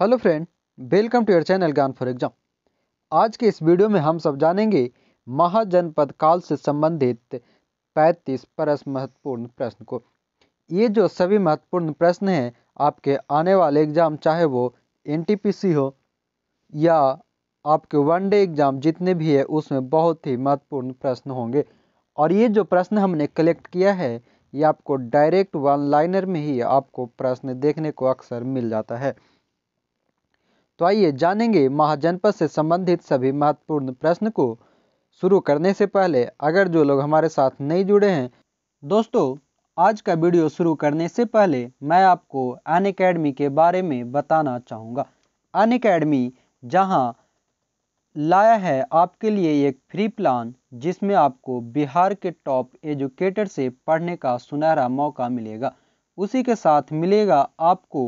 hello friend welcome to your channel Gyan for exam आज के इस वीडियो में हम सब जानेंगे महाजनपद काल से संबंधित 35 परस महत्वपूर्ण प्रश्न को ये जो सभी महत्वपूर्ण प्रश्न हैं आपके आने वाले एग्जाम चाहे वो एनटीपीसी हो या आपके वन डे एग्जाम जितने भी है उसमें बहुत ही महत्वपूर्ण प्रश्न होंगे और ये जो प्रश्न हमने कलेक्ट किया है ये आपको डायरेक्ट वन लाइनर में ही आपको प्रश्न देखने को अक्सर मिल जाता है तो आइए जानेंगे महाजनपद से संबंधित सभी महत्वपूर्ण प्रश्न को शुरू करने से पहले अगर जो लोग हमारे साथ नहीं जुड़े हैं दोस्तों आज का वीडियो शुरू करने से पहले मैं आपको अन अकेडमी के बारे में बताना चाहूँगा अन अकेडमी जहाँ लाया है आपके लिए एक फ्री प्लान जिसमें आपको बिहार के टॉप एजुकेटर से पढ़ने का सुनहरा मौका मिलेगा उसी के साथ मिलेगा आपको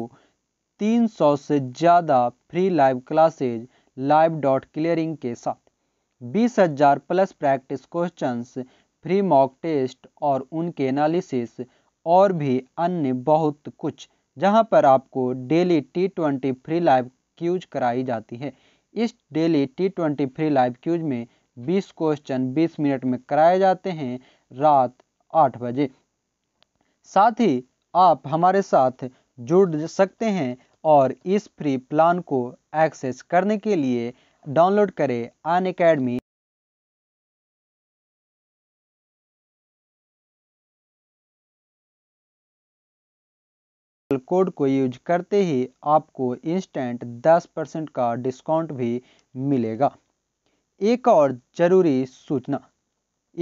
300 से ज़्यादा free live classes live doubt clearing के साथ बीस हजार plus practice questions free mock test और उनके एनालिसिस और भी अन्य बहुत कुछ जहां पर आपको daily T twenty free live quiz कराई जाती है इस daily T twenty free live quiz में 20 क्वेश्चन 20 मिनट में कराए जाते हैं रात आठ बजे साथ ही आप हमारे साथ जुड़ सकते हैं और इस फ्री प्लान को एक्सेस करने के लिए डाउनलोड करें अन अकेडमी कोड को यूज करते ही आपको इंस्टेंट 10 परसेंट का डिस्काउंट भी मिलेगा एक और ज़रूरी सूचना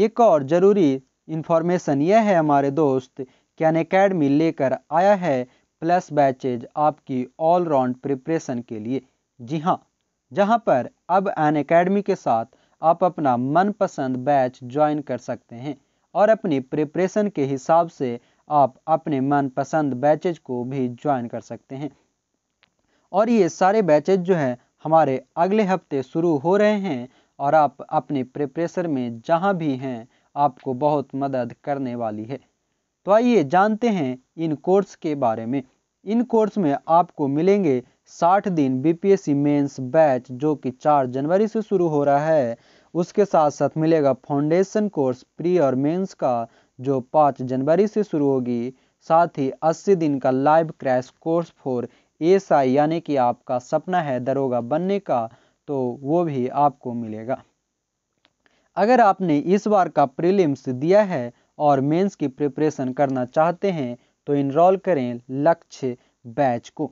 एक और ज़रूरी इन्फॉर्मेशन यह है हमारे दोस्त कि अकेडमी लेकर आया है प्लस बैचेज आपकी ऑलराउंड प्रिपरेशन के लिए जी हाँ जहाँ पर अब एन अकेडमी के साथ आप अपना मनपसंद बैच ज्वाइन कर सकते हैं और अपनी प्रिपरेशन के हिसाब से आप अपने मनपसंद बैचेज को भी ज्वाइन कर सकते हैं और ये सारे बैचेज जो हैं हमारे अगले हफ्ते शुरू हो रहे हैं और आप अपने प्रिपरेशन में जहाँ भी हैं आपको बहुत मदद करने वाली है तो आइए जानते हैं इन कोर्स के बारे में इन कोर्स में आपको मिलेंगे 60 दिन बीपीएससी मेंस बैच जो कि 4 जनवरी से शुरू हो रहा है उसके साथ साथ मिलेगा फाउंडेशन कोर्स प्री और मेंस का जो 5 जनवरी से शुरू होगी साथ ही 80 दिन का live crash course for S I यानी कि आपका सपना है दरोगा बनने का तो वो भी आपको मिलेगा अगर आपने इस बार का प्रीलिम्स दिया है और मेंस की प्रिपरेशन करना चाहते हैं तो इनरोल करें लक्ष्य बैच को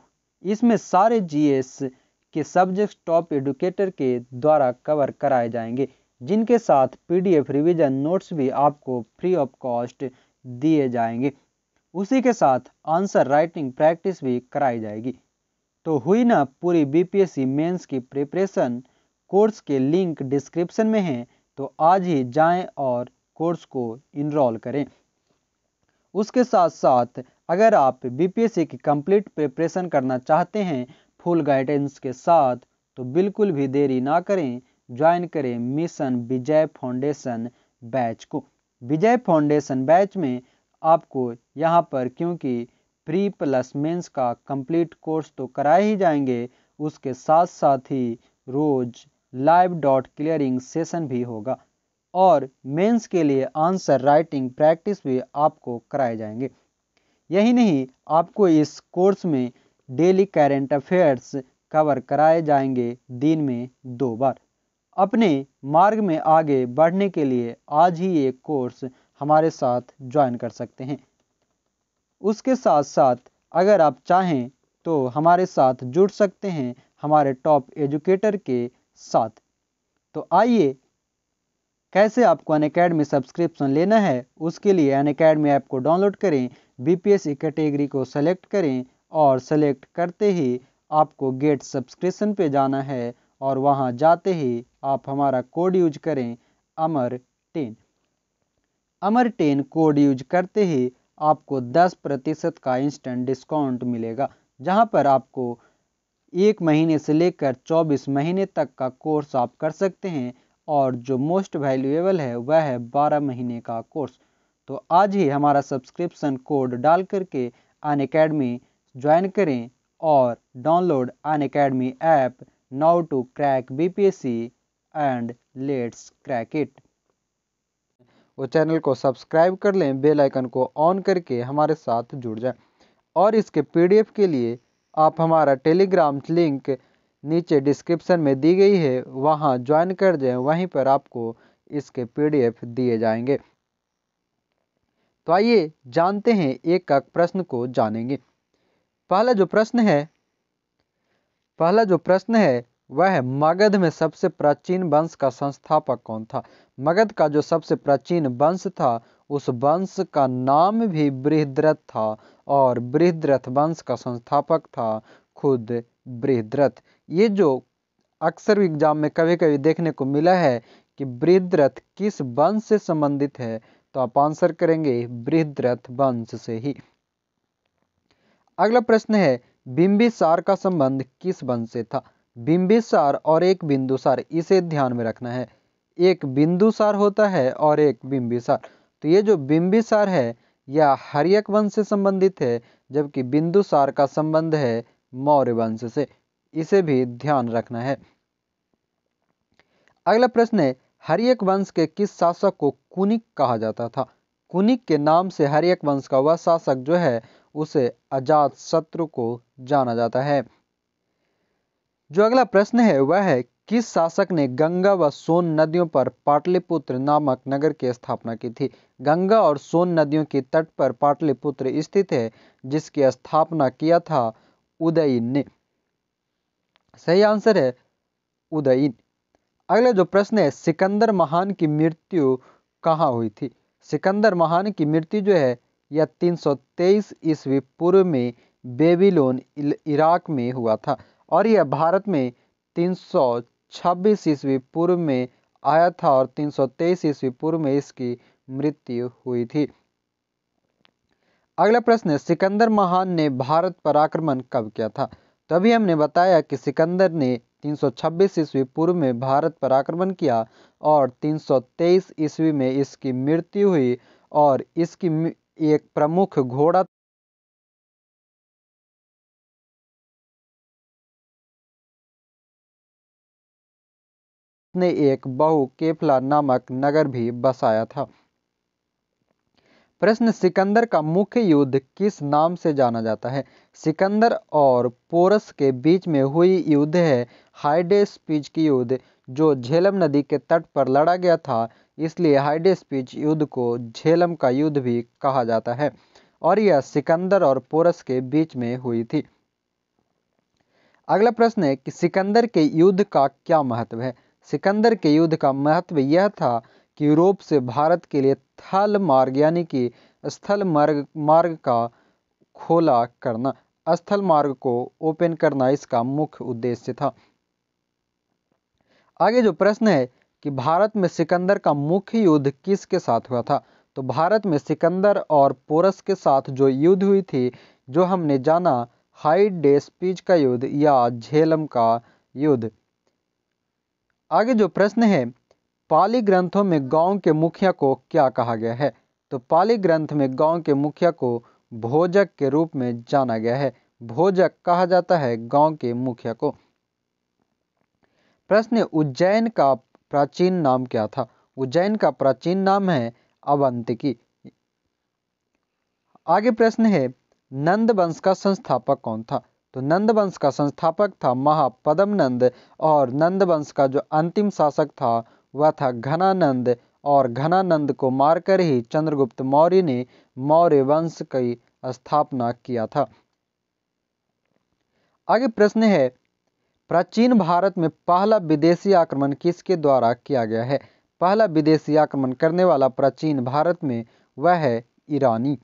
इसमें सारे जीएस के सब्जेक्ट टॉप एडुकेटर के द्वारा कवर कराए जाएंगे जिनके साथ पीडीएफ रिवीजन नोट्स भी आपको फ्री ऑफ कॉस्ट दिए जाएंगे उसी के साथ आंसर राइटिंग प्रैक्टिस भी कराई जाएगी तो हुई ना पूरी बीपीएससी मेंस की प्रिपरेशन कोर्स के लिंक डिस्क्रिप्शन में हैं तो आज ही जाएं और कोर्स को इनरोल करें उसके साथ साथ अगर आप बीपीएससी की कंप्लीट प्रिपरेशन करना चाहते हैं फुल गाइडेंस के साथ तो बिल्कुल भी देरी ना करें ज्वाइन करें मिशन विजय फाउंडेशन बैच को विजय फाउंडेशन बैच में आपको यहाँ पर क्योंकि प्री प्लस मेंस का कंप्लीट कोर्स तो कराए ही जाएंगे उसके साथ साथ ही रोज़ लाइव डॉट क्लियरिंग सेशन भी होगा और मेंस के लिए आंसर राइटिंग प्रैक्टिस भी आपको कराए जाएंगे यही नहीं आपको इस कोर्स में डेली करेंट अफेयर्स कवर कराए जाएंगे दिन में दो बार अपने मार्ग में आगे बढ़ने के लिए आज ही ये कोर्स हमारे साथ ज्वाइन कर सकते हैं उसके साथ साथ अगर आप चाहें तो हमारे साथ जुड़ सकते हैं हमारे टॉप एजुकेटर के साथ तो आइए कैसे आपको अन अकेडमी सब्सक्रिप्शन लेना है उसके लिए अन अकेडमी ऐप को डाउनलोड करें बीपीएससी कैटेगरी को सेलेक्ट करें और सेलेक्ट करते ही आपको गेट सब्सक्रिप्शन पे जाना है और वहाँ जाते ही आप हमारा कोड यूज करें Amar ten Amar ten code use करते ही आपको 10 प्रतिशत का इंस्टेंट डिस्काउंट मिलेगा जहाँ पर आपको एक महीने से लेकर 24 महीने तक का कोर्स आप कर सकते हैं और जो मोस्ट वैल्यूएबल है वह है बारह महीने का कोर्स तो आज ही हमारा सब्सक्रिप्शन कोड डाल करके अन अकेडमी ज्वाइन करें और download Unacademy app now to crack BPSC and let's crack it वो चैनल को सब्सक्राइब कर लें बेल आइकन को ऑन करके हमारे साथ जुड़ जाएं और इसके पीडीएफ के लिए आप हमारा टेलीग्राम लिंक नीचे डिस्क्रिप्शन में दी गई है वहाँ ज्वाइन कर दें वहीं पर आपको इसके पीडीएफ दिए जाएंगे तो आइए जानते हैं एक एक प्रश्न को जानेंगे पहला जो प्रश्न है पहला जो प्रश्न है वह है मगध में सबसे प्राचीन वंश का संस्थापक कौन था मगध का जो सबसे प्राचीन वंश था उस वंश का नाम भी बृहद्रथ था और बृहद्रथ वंश का संस्थापक था खुद बृहद्रथ ये जो अक्सर एग्जाम में कभी कभी देखने को मिला है कि बृहद्रथ किस वंश से संबंधित है तो आप आंसर करेंगे बृहद्रथ वंश से ही अगला प्रश्न है बिंबिसार का संबंध किस वंश से था बिंबिसार और एक बिंदुसार इसे ध्यान में रखना है एक बिंदुसार होता है और एक बिंबिसार तो ये जो बिंबिसार है यह हरियक वंश से संबंधित है जबकि बिंदुसार का संबंध है मौर्य वंश से इसे भी ध्यान रखना है अगला प्रश्न है हरियक वंश के किस शासक को कुनिक कहा जाता था कुनिक के नाम से हरियक वंश का वह शासक जो है उसे अजात शत्रु को जाना जाता है जो अगला प्रश्न है वह है किस शासक ने गंगा व सोन नदियों पर पाटलिपुत्र नामक नगर की स्थापना की थी गंगा और सोन नदियों के तट पर पाटलिपुत्र स्थित है जिसकी स्थापना किया था उदयी ने सही आंसर है उदयीन अगला जो प्रश्न है सिकंदर महान की मृत्यु कहाँ हुई थी सिकंदर महान की मृत्यु जो है यह 323 ईस्वी पूर्व में बेबीलोन इराक में हुआ था और यह भारत में 326 ईस्वी पूर्व में आया था और 323 ईस्वी पूर्व में इसकी मृत्यु हुई थी अगला प्रश्न है सिकंदर महान ने भारत पर आक्रमण कब किया था तभी हमने बताया कि सिकंदर ने 326 ईस्वी पूर्व में भारत पर आक्रमण किया और 323 ईस्वी में इसकी मृत्यु हुई और इसकी एक प्रमुख घोड़ा ने एक बहु केफला नामक नगर भी बसाया था प्रश्न सिकंदर का मुख्य युद्ध किस नाम से जाना जाता है सिकंदर और पोरस के बीच में हुई युद्ध है स्पीच की युद्ध जो झेलम नदी के तट पर लड़ा गया था इसलिए हाइडे स्पीच युद्ध को झेलम का युद्ध भी कहा जाता है और यह सिकंदर और पोरस के बीच में हुई थी अगला प्रश्न है कि सिकंदर के युद्ध का क्या महत्व है सिकंदर के युद्ध का महत्व यह था कि यूरोप से भारत के लिए थल मार्ग यानी कि स्थल मार्ग मार्ग का खोला करना स्थल मार्ग को ओपन करना इसका मुख्य उद्देश्य था आगे जो प्रश्न है कि भारत में सिकंदर का मुख्य युद्ध किसके साथ हुआ था तो भारत में सिकंदर और पोरस के साथ जो युद्ध हुई थी जो हमने जाना हाइड स्पीच का युद्ध या झेलम का युद्ध आगे जो प्रश्न है पाली ग्रंथों में गांव के मुखिया को क्या कहा गया है तो पाली ग्रंथ में गांव के मुखिया को भोजक के रूप में जाना गया है भोजक कहा जाता है गांव के मुखिया को प्रश्न उज्जैन का प्राचीन नाम क्या था उज्जैन का प्राचीन नाम है अवंतिकी आगे प्रश्न है नंद वंश का संस्थापक कौन था तो नंद वंश का संस्थापक था महापदम नंद और नंद वंश का जो अंतिम शासक था वह था घनानंद और घनानंद को मारकर ही चंद्रगुप्त मौर्य ने मौर्य वंश की स्थापना किया था आगे प्रश्न है प्राचीन भारत में पहला विदेशी आक्रमण किसके द्वारा किया गया है पहला विदेशी आक्रमण करने वाला प्राचीन भारत में वह है ईरानी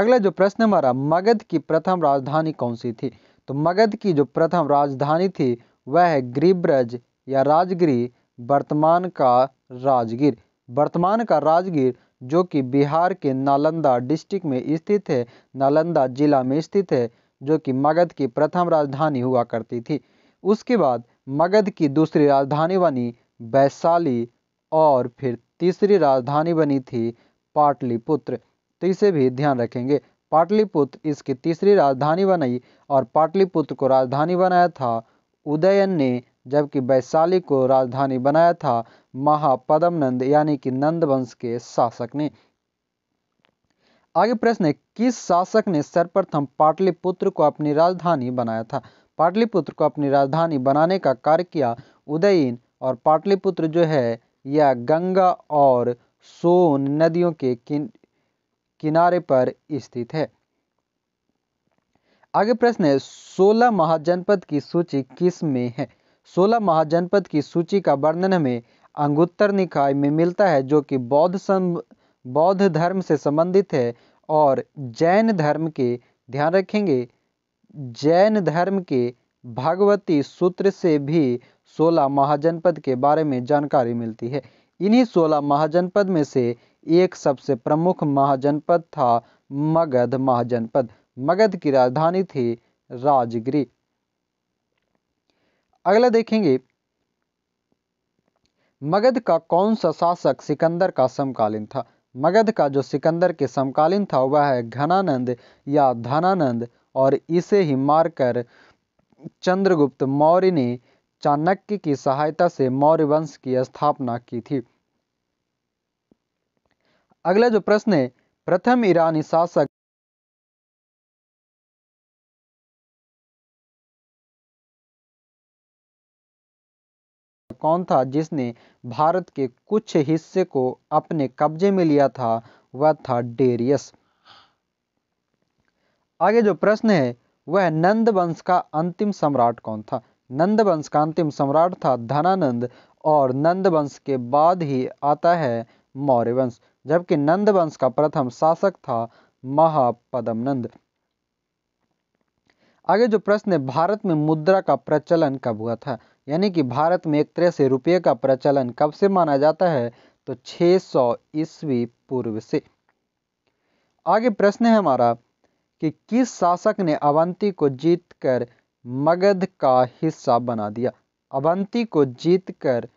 अगला जो प्रश्न हमारा मगध की प्रथम राजधानी कौन सी थी तो मगध की जो प्रथम राजधानी थी वह है ग्रीब्रज या राजगिरी वर्तमान का राजगीर वर्तमान का राजगीर जो कि बिहार के नालंदा डिस्ट्रिक्ट में स्थित है नालंदा जिला में स्थित है जो कि मगध की प्रथम राजधानी हुआ करती थी उसके बाद मगध की दूसरी राजधानी बनी वैशाली और फिर तीसरी राजधानी बनी थी पाटलिपुत्र तो इसे भी ध्यान रखेंगे पाटलिपुत्र इसकी तीसरी राजधानी बनाई और पाटलिपुत्र को राजधानी बनाया था उदयन ने जबकि वैशाली को राजधानी बनाया था नंद यानी कि नंद वंश के शासक ने आगे प्रश्न है किस शासक ने सर्वप्रथम पाटलिपुत्र को अपनी राजधानी बनाया था पाटलिपुत्र को अपनी राजधानी बनाने का कार्य किया उदयन और पाटलिपुत्र जो है यह गंगा और सोन नदियों के किन, किनारे पर स्थित है आगे प्रश्न है सोलह महाजनपद की सूची किस में है सोलह महाजनपद की सूची का वर्णन हमें अंगुत्तर निकाय में मिलता है जो कि बौद्ध सम बौद्ध धर्म से संबंधित है और जैन धर्म के ध्यान रखेंगे जैन धर्म के भागवती सूत्र से भी सोलह महाजनपद के बारे में जानकारी मिलती है इन्हीं सोलह महाजनपद में से एक सबसे प्रमुख महाजनपद था मगध महाजनपद मगध की राजधानी थी राजगिरी अगला देखेंगे मगध का कौन सा शासक सिकंदर का समकालीन था मगध का जो सिकंदर के समकालीन था वह है घनानंद या धनानंद और इसे ही मारकर चंद्रगुप्त मौर्य ने चाणक्य की सहायता से मौर्य वंश की स्थापना की थी अगला जो प्रश्न है प्रथम ईरानी शासक कौन था जिसने भारत के कुछ हिस्से को अपने कब्जे में लिया था वह था डेरियस आगे जो प्रश्न है वह नंद वंश का अंतिम सम्राट कौन था नंद वंश का अंतिम सम्राट था धनानंद और नंद वंश के बाद ही आता है मौर्य वंश जबकि नंद वंश का प्रथम शासक था महापदमनंद आगे जो प्रश्न है भारत में मुद्रा का प्रचलन कब हुआ था यानी कि भारत में एक तरह से रुपये का प्रचलन कब से माना जाता है तो 600 सौ ईस्वी पूर्व से आगे प्रश्न है हमारा कि किस शासक ने अवंती को जीतकर मगध का हिस्सा बना दिया अवंती को जीतकर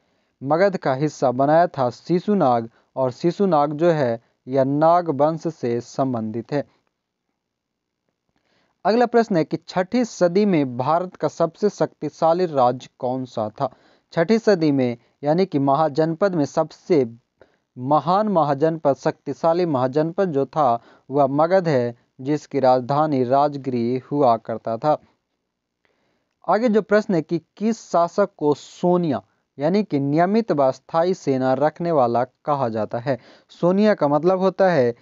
मगध का हिस्सा बनाया था शिशुनाग और शिशुनाग जो है यह नाग वंश से संबंधित है अगला प्रश्न है कि छठी सदी में भारत का सबसे शक्तिशाली राज्य कौन सा था छठी सदी में यानी कि महाजनपद में सबसे महान महाजनपद शक्तिशाली महाजनपद जो था वह मगध है जिसकी राजधानी राजगिरी हुआ करता था आगे जो प्रश्न है कि किस शासक को सोनिया यानी कि नियमित व स्थायी सेना रखने वाला कहा जाता है सोनिया का मतलब होता है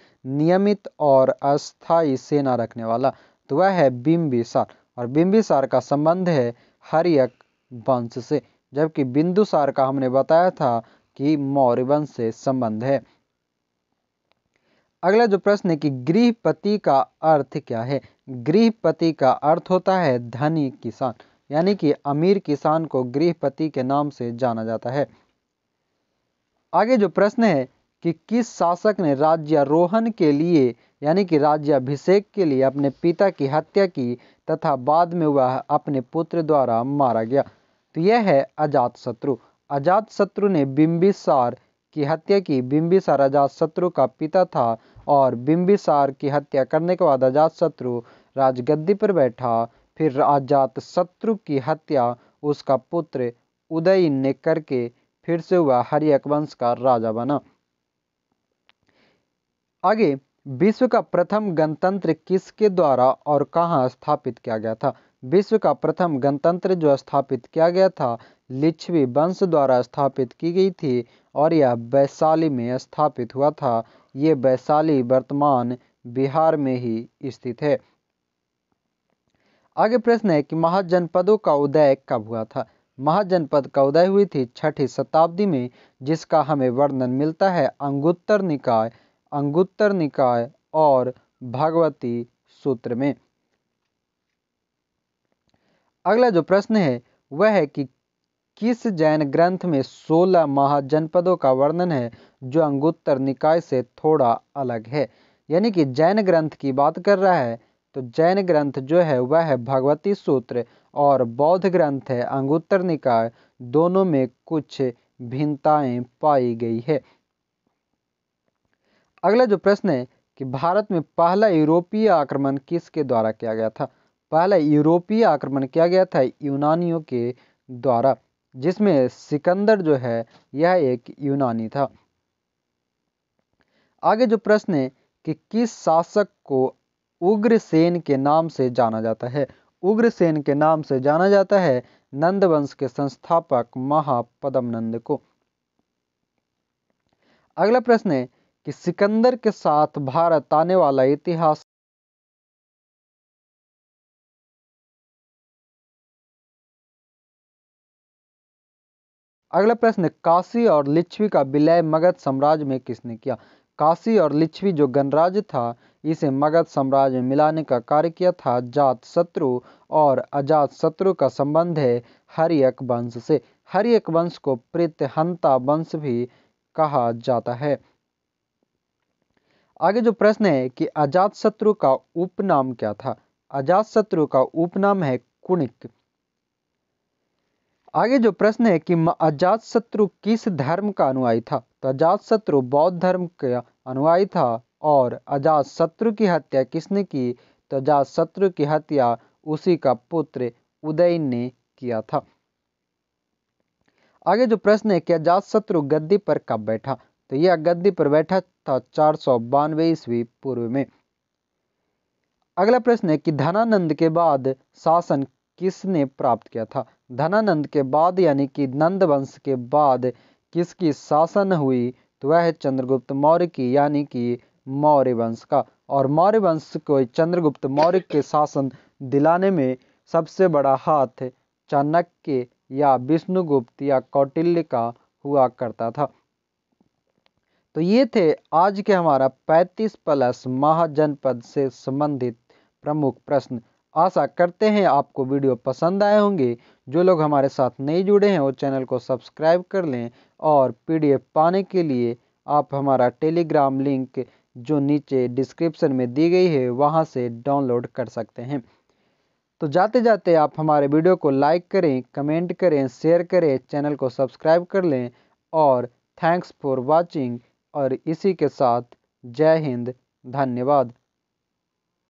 नियमित और अस्थायी सेना रखने वाला तो वह है बिंबिसार और बिंबिसार का संबंध है हरियक वंश से जबकि बिंदुसार का हमने बताया था कि मौर्य वंश से संबंध है अगला जो प्रश्न है कि गृहपति का अर्थ क्या है गृहपति का अर्थ होता है धनी किसान यानी कि अमीर किसान को गृहपति के नाम से जाना जाता है आगे जो प्रश्न है कि किस शासक ने राज्यारोहण के लिए यानी कि राज्याभिषेक के लिए अपने पिता की हत्या की तथा बाद में वह अपने पुत्र द्वारा मारा गया तो यह है अजात शत्रु ने बिंबिसार की हत्या की बिंबिसार अजात शत्रु का पिता था और बिंबिसार की हत्या करने के बाद अजात शत्रु राजगद्दी पर बैठा फिर शत्रु की हत्या उसका पुत्र उदयन ने करके फिर से वह हरियक वंश का राजा बना आगे विश्व का प्रथम गणतंत्र किसके द्वारा और कहाँ स्थापित किया गया था विश्व का प्रथम गणतंत्र जो स्थापित किया गया था लिच्छवी वंश द्वारा स्थापित की गई थी और यह वैशाली में स्थापित हुआ था ये वैशाली वर्तमान बिहार में ही स्थित है आगे प्रश्न है कि महाजनपदों का उदय कब हुआ था महाजनपद का उदय हुई थी छठी शताब्दी में जिसका हमें वर्णन मिलता है अंगुत्तर निकाय अंगुत्तर निकाय और भागवती सूत्र में अगला जो प्रश्न है वह है कि किस जैन ग्रंथ में 16 महाजनपदों का वर्णन है जो अंगुत्तर निकाय से थोड़ा अलग है यानी कि जैन ग्रंथ की बात कर रहा है तो जैन ग्रंथ जो है वह है भगवती सूत्र और बौद्ध ग्रंथ है अंगुत्तर निकाय दोनों में कुछ भिन्नताएं पाई गई है अगला जो प्रश्न है कि भारत में पहला यूरोपीय आक्रमण किसके द्वारा किया गया था पहला यूरोपीय आक्रमण किया गया था यूनानियों के द्वारा जिसमें सिकंदर जो है यह एक यूनानी था आगे जो प्रश्न है कि किस शासक को उग्रसेन के नाम से जाना जाता है उग्रसेन के नाम से जाना जाता है नंदवंश के संस्थापक महापदमनंद को अगला प्रश्न है कि सिकंदर के साथ भारत आने वाला इतिहास अगला प्रश्न है काशी और लिच्छवी का विलय मगध साम्राज्य में किसने किया काशी और लिच्छवी जो गणराज्य था इसे मगध साम्राज्य में मिलाने का कार्य किया था जात शत्रु और अजात शत्रु का संबंध है हरियक वंश से हरियक वंश को प्रत्यहंता वंश भी कहा जाता है आगे जो प्रश्न है कि अजात शत्रु का उपनाम क्या था अजात शत्रु का उपनाम है कुणिक आगे जो प्रश्न है कि अजात शत्रु किस धर्म का अनुयायी था तो अजात शत्रु बौद्ध धर्म का अनुयायी था और अजात शत्रु की हत्या किसने की तो अजात शत्रु की हत्या उसी का पुत्र उदय ने किया था आगे जो प्रश्न है कि अजात शत्रु गद्दी पर कब बैठा तो यह गद्दी पर बैठा था चार सौ बानवे ईस्वी पूर्व में अगला प्रश्न है कि धनानंद के बाद शासन किसने प्राप्त किया था धनानंद के बाद यानी कि नंद वंश के बाद किसकी शासन हुई तो वह चंद्रगुप्त मौर्य की यानी कि मौर्य वंश का और मौर्य वंश को चंद्रगुप्त मौर्य के शासन दिलाने में सबसे बड़ा हाथ चाणक्य या विष्णुगुप्त या कौटिल्य का हुआ करता था तो ये थे आज के हमारा 35 प्लस महाजनपद से संबंधित प्रमुख प्रश्न आशा करते हैं आपको वीडियो पसंद आए होंगे जो लोग हमारे साथ नहीं जुड़े हैं वो चैनल को सब्सक्राइब कर लें और पीडीएफ पाने के लिए आप हमारा टेलीग्राम लिंक जो नीचे डिस्क्रिप्शन में दी गई है वहाँ से डाउनलोड कर सकते हैं तो जाते जाते आप हमारे वीडियो को लाइक करें कमेंट करें शेयर करें चैनल को सब्सक्राइब कर लें और थैंक्स फॉर वॉचिंग और इसी के साथ जय हिंद धन्यवाद